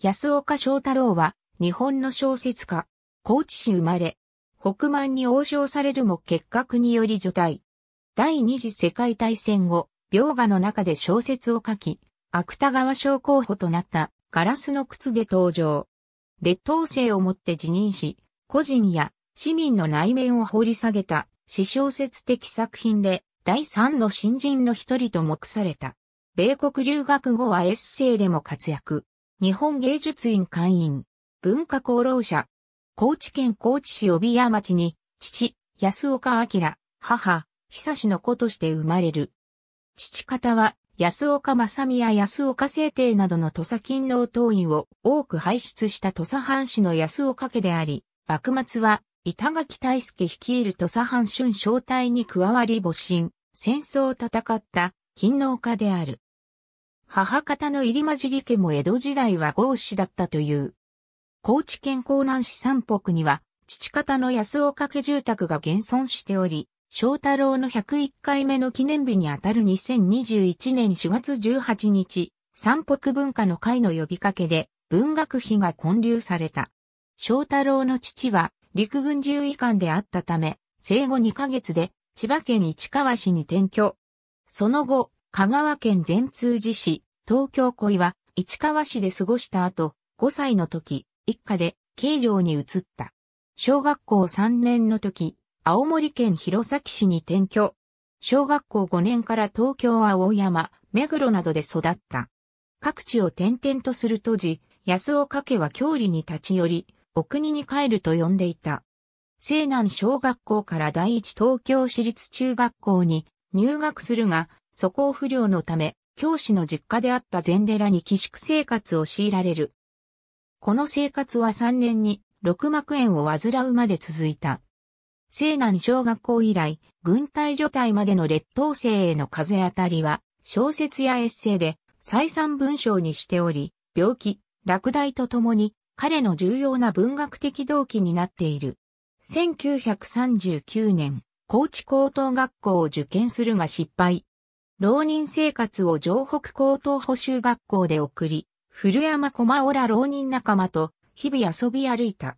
安岡翔太郎は、日本の小説家、高知市生まれ、北満に応召されるも結核により除隊。第二次世界大戦後、描画の中で小説を書き、芥川賞候補となったガラスの靴で登場。劣等生をもって辞任し、個人や市民の内面を掘り下げた、詩小説的作品で、第三の新人の一人と目された。米国留学後はエッセイでも活躍。日本芸術院会員、文化功労者、高知県高知市帯屋町に、父、安岡明、母、久志の子として生まれる。父方は、安岡正美や安岡聖帝などの土佐勤労党員を多く輩出した土佐藩士の安岡家であり、幕末は、板垣大輔率いる土佐藩春正隊に加わり母親、戦争を戦った勤労家である。母方の入間尻家も江戸時代は豪子だったという。高知県江南市三北には、父方の安岡家住宅が現存しており、翔太郎の101回目の記念日にあたる2021年4月18日、三北文化の会の呼びかけで、文学費が混流された。翔太郎の父は、陸軍獣医官であったため、生後2ヶ月で、千葉県市川市に転居。その後、香川県善通寺市、東京小岩、市川市で過ごした後、5歳の時、一家で、京城に移った。小学校3年の時、青森県弘前市に転居。小学校5年から東京青山、目黒などで育った。各地を転々とする当時、安岡家は郷里に立ち寄り、お国に帰ると呼んでいた。西南小学校から第一東京市立中学校に入学するが、素行不良のため、教師の実家であった禅寺に寄宿生活を強いられる。この生活は3年に六幕炎を患うまで続いた。西南小学校以来、軍隊除隊までの劣等生への風当たりは、小説やエッセイで再三文章にしており、病気、落第とともに彼の重要な文学的動機になっている。1939年、高知高等学校を受験するが失敗、浪人生活を城北高等補修学校で送り、古山駒尾ら浪人仲間と日々遊び歩いた。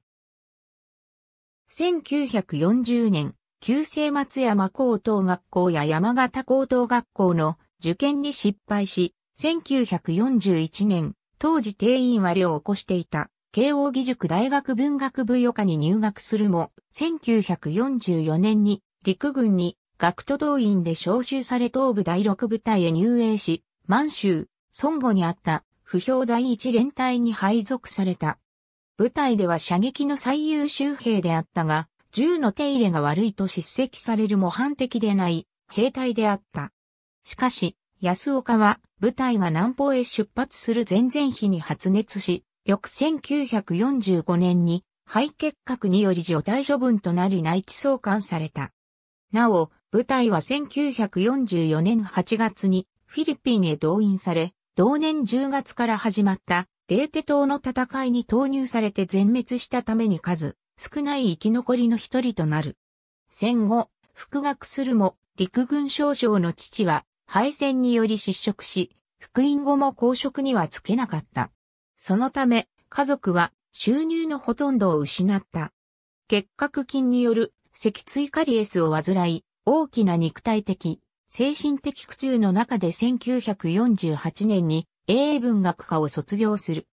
1940年、旧制松山高等学校や山形高等学校の受験に失敗し、1941年、当時定員割れを起こしていた、慶応義塾大学文学部予科に入学するも、1944年に陸軍に学徒動員で召集され東部第6部隊へ入営し、満州、孫悟にあった、不評第一連隊に配属された。部隊では射撃の最優秀兵であったが、銃の手入れが悪いと叱責される模範的でない兵隊であった。しかし、安岡は部隊が南方へ出発する前々日に発熱し、翌1945年に肺結核により除隊処分となり内地送還された。なお、部隊は1944年8月にフィリピンへ動員され、同年10月から始まったレーテ島の戦いに投入されて全滅したために数少ない生き残りの一人となる。戦後、復学するも陸軍少将の父は敗戦により失職し、復員後も公職にはつけなかった。そのため、家族は収入のほとんどを失った。結核菌による脊椎カリエスを患い、大きな肉体的、精神的苦痛の中で1948年に英文学科を卒業する。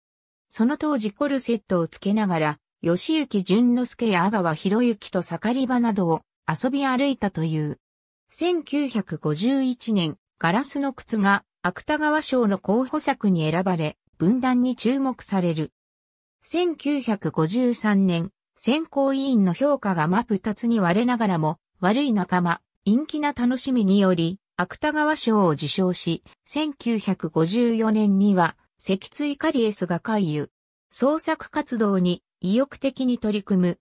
その当時コルセットをつけながら、吉行淳之介や阿川博之と盛り場などを遊び歩いたという。1951年、ガラスの靴が芥川賞の候補作に選ばれ、分断に注目される。1953年、選考委員の評価が真二つに割れながらも、悪い仲間、陰気な楽しみにより、芥川賞を受賞し、1954年には、脊椎カリエスが回遊。創作活動に意欲的に取り組む。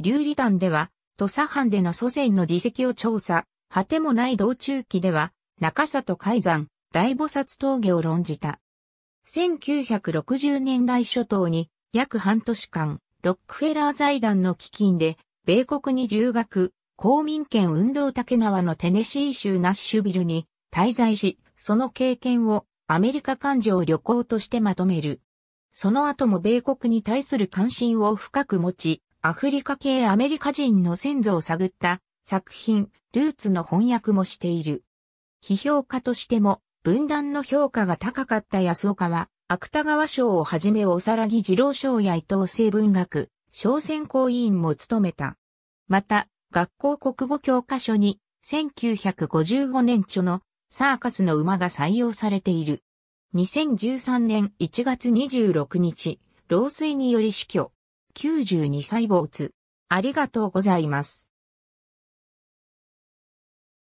流離団では、土佐藩での祖先の自責を調査、果てもない道中期では、中里海山、大菩薩峠を論じた。1960年代初頭に、約半年間、ロックフェラー財団の基金で、米国に留学、公民権運動竹縄のテネシー州ナッシュビルに滞在し、その経験をアメリカ感情旅行としてまとめる。その後も米国に対する関心を深く持ち、アフリカ系アメリカ人の先祖を探った作品、ルーツの翻訳もしている。批評家としても、分断の評価が高かった安岡は、芥川賞をはじめおさらぎ二郎賞や伊藤聖文学、小選考委員も務めた。また、学校国語教科書に、1955年著のサーカスの馬が採用されている。2013年1月26日、老衰により死去。92歳没。ありがとうございます。